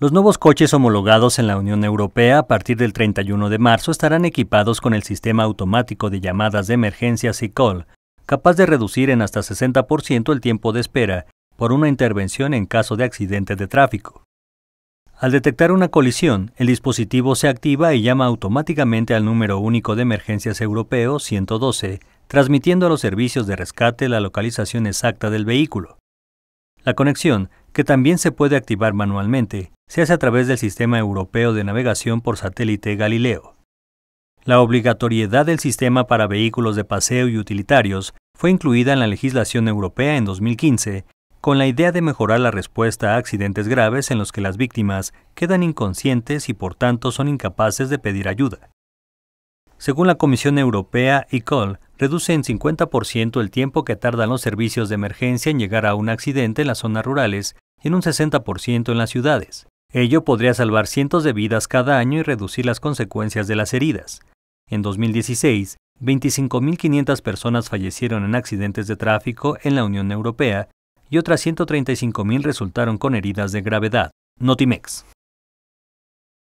Los nuevos coches homologados en la Unión Europea a partir del 31 de marzo estarán equipados con el sistema automático de llamadas de emergencia call, capaz de reducir en hasta 60% el tiempo de espera por una intervención en caso de accidente de tráfico. Al detectar una colisión, el dispositivo se activa y llama automáticamente al número único de emergencias europeo 112, transmitiendo a los servicios de rescate la localización exacta del vehículo. La conexión, que también se puede activar manualmente, se hace a través del Sistema Europeo de Navegación por Satélite Galileo. La obligatoriedad del sistema para vehículos de paseo y utilitarios fue incluida en la legislación europea en 2015 con la idea de mejorar la respuesta a accidentes graves en los que las víctimas quedan inconscientes y por tanto son incapaces de pedir ayuda. Según la Comisión Europea, ECall reduce en 50% el tiempo que tardan los servicios de emergencia en llegar a un accidente en las zonas rurales y en un 60% en las ciudades. Ello podría salvar cientos de vidas cada año y reducir las consecuencias de las heridas. En 2016, 25.500 personas fallecieron en accidentes de tráfico en la Unión Europea y otras 135.000 resultaron con heridas de gravedad. Notimex.